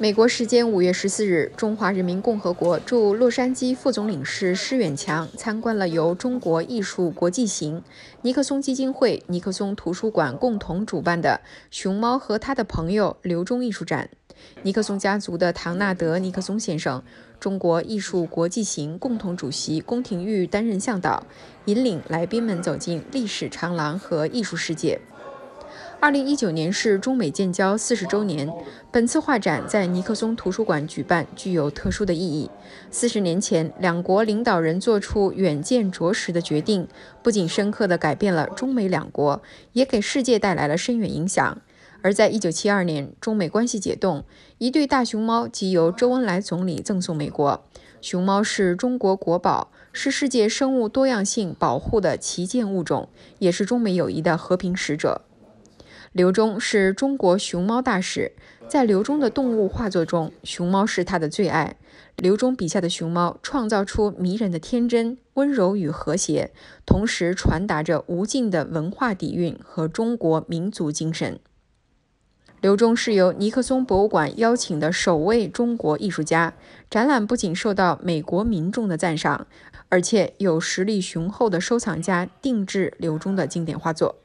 美国时间五月十四日，中华人民共和国驻洛杉矶副总领事施远强参观了由中国艺术国际行、尼克松基金会、尼克松图书馆共同主办的“熊猫和他的朋友”刘忠艺术展。尼克松家族的唐纳德·尼克松先生、中国艺术国际行共同主席宫廷玉担任向导，引领来宾们走进历史长廊和艺术世界。二零一九年是中美建交四十周年，本次画展在尼克松图书馆举办具有特殊的意义。四十年前，两国领导人做出远见卓识的决定，不仅深刻地改变了中美两国，也给世界带来了深远影响。而在一九七二年，中美关系解冻，一对大熊猫即由周恩来总理赠送美国。熊猫是中国国宝，是世界生物多样性保护的旗舰物种，也是中美友谊的和平使者。刘忠是中国熊猫大使，在刘忠的动物画作中，熊猫是他的最爱。刘忠笔下的熊猫创造出迷人的天真、温柔与和谐，同时传达着无尽的文化底蕴和中国民族精神。刘忠是由尼克松博物馆邀请的首位中国艺术家。展览不仅受到美国民众的赞赏，而且有实力雄厚的收藏家定制刘忠的经典画作。